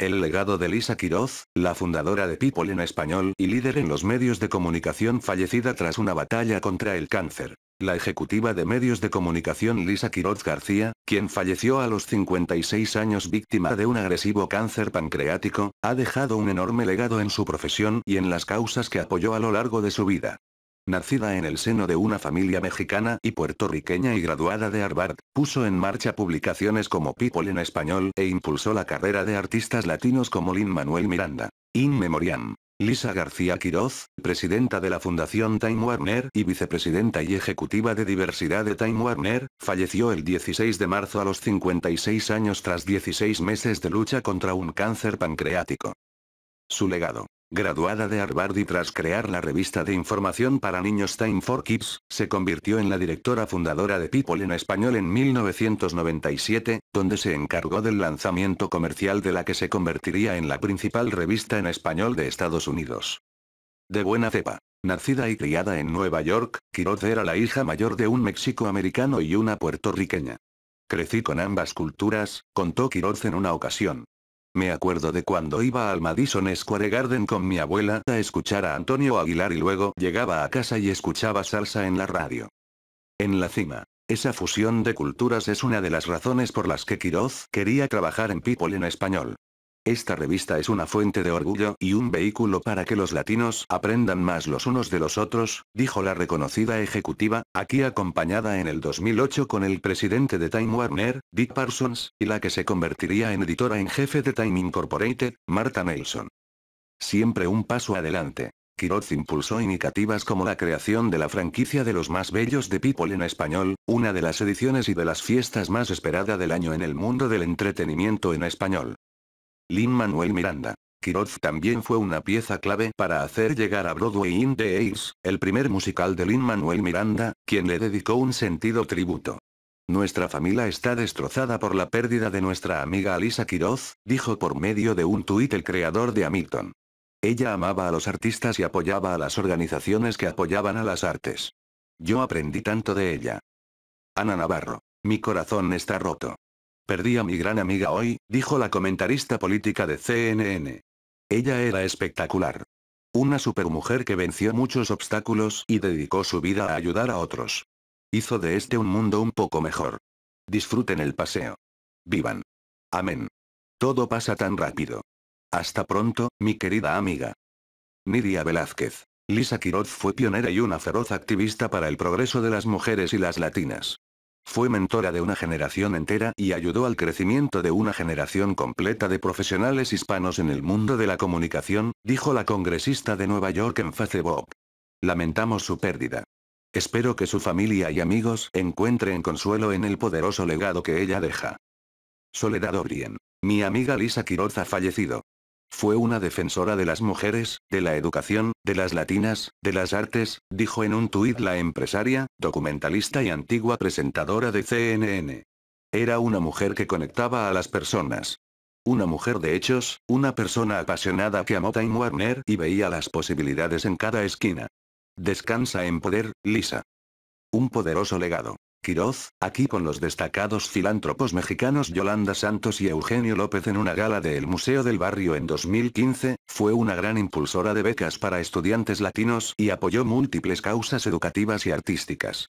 El legado de Lisa Quiroz, la fundadora de People en español y líder en los medios de comunicación fallecida tras una batalla contra el cáncer. La ejecutiva de medios de comunicación Lisa Quiroz García, quien falleció a los 56 años víctima de un agresivo cáncer pancreático, ha dejado un enorme legado en su profesión y en las causas que apoyó a lo largo de su vida nacida en el seno de una familia mexicana y puertorriqueña y graduada de Harvard, puso en marcha publicaciones como People en español e impulsó la carrera de artistas latinos como Lin Manuel Miranda, In Memoriam, Lisa García Quiroz, presidenta de la Fundación Time Warner y vicepresidenta y ejecutiva de diversidad de Time Warner, falleció el 16 de marzo a los 56 años tras 16 meses de lucha contra un cáncer pancreático. Su legado. Graduada de Harvard y tras crear la revista de información para niños Time for Kids, se convirtió en la directora fundadora de People en español en 1997, donde se encargó del lanzamiento comercial de la que se convertiría en la principal revista en español de Estados Unidos. De buena cepa. Nacida y criada en Nueva York, Quiroz era la hija mayor de un méxico-americano y una puertorriqueña. Crecí con ambas culturas, contó Quiroz en una ocasión. Me acuerdo de cuando iba al Madison Square Garden con mi abuela a escuchar a Antonio Aguilar y luego llegaba a casa y escuchaba salsa en la radio. En la cima. Esa fusión de culturas es una de las razones por las que Quiroz quería trabajar en People en español. Esta revista es una fuente de orgullo y un vehículo para que los latinos aprendan más los unos de los otros, dijo la reconocida ejecutiva, aquí acompañada en el 2008 con el presidente de Time Warner, Dick Parsons, y la que se convertiría en editora en jefe de Time Incorporated, Marta Nelson. Siempre un paso adelante. Quiroz impulsó iniciativas como la creación de la franquicia de los más bellos de People en español, una de las ediciones y de las fiestas más esperada del año en el mundo del entretenimiento en español. Lin-Manuel Miranda. Quiroz también fue una pieza clave para hacer llegar a Broadway In The Ace, el primer musical de Lin-Manuel Miranda, quien le dedicó un sentido tributo. Nuestra familia está destrozada por la pérdida de nuestra amiga Alisa Quiroz, dijo por medio de un tuit el creador de Hamilton. Ella amaba a los artistas y apoyaba a las organizaciones que apoyaban a las artes. Yo aprendí tanto de ella. Ana Navarro. Mi corazón está roto. Perdí a mi gran amiga hoy, dijo la comentarista política de CNN. Ella era espectacular. Una supermujer que venció muchos obstáculos y dedicó su vida a ayudar a otros. Hizo de este un mundo un poco mejor. Disfruten el paseo. Vivan. Amén. Todo pasa tan rápido. Hasta pronto, mi querida amiga. Nidia Velázquez. Lisa Quiroz fue pionera y una feroz activista para el progreso de las mujeres y las latinas. Fue mentora de una generación entera y ayudó al crecimiento de una generación completa de profesionales hispanos en el mundo de la comunicación, dijo la congresista de Nueva York en Facebook. Lamentamos su pérdida. Espero que su familia y amigos encuentren consuelo en el poderoso legado que ella deja. Soledad O'Brien. Mi amiga Lisa Quiroz ha fallecido. Fue una defensora de las mujeres, de la educación, de las latinas, de las artes, dijo en un tuit la empresaria, documentalista y antigua presentadora de CNN. Era una mujer que conectaba a las personas. Una mujer de hechos, una persona apasionada que amó Time Warner y veía las posibilidades en cada esquina. Descansa en poder, Lisa. Un poderoso legado. Quiroz, aquí con los destacados filántropos mexicanos Yolanda Santos y Eugenio López en una gala del Museo del Barrio en 2015, fue una gran impulsora de becas para estudiantes latinos y apoyó múltiples causas educativas y artísticas.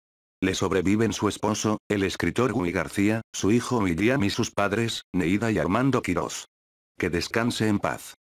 Le sobreviven su esposo, el escritor Gui García, su hijo William y sus padres, Neida y Armando Quiroz. Que descanse en paz.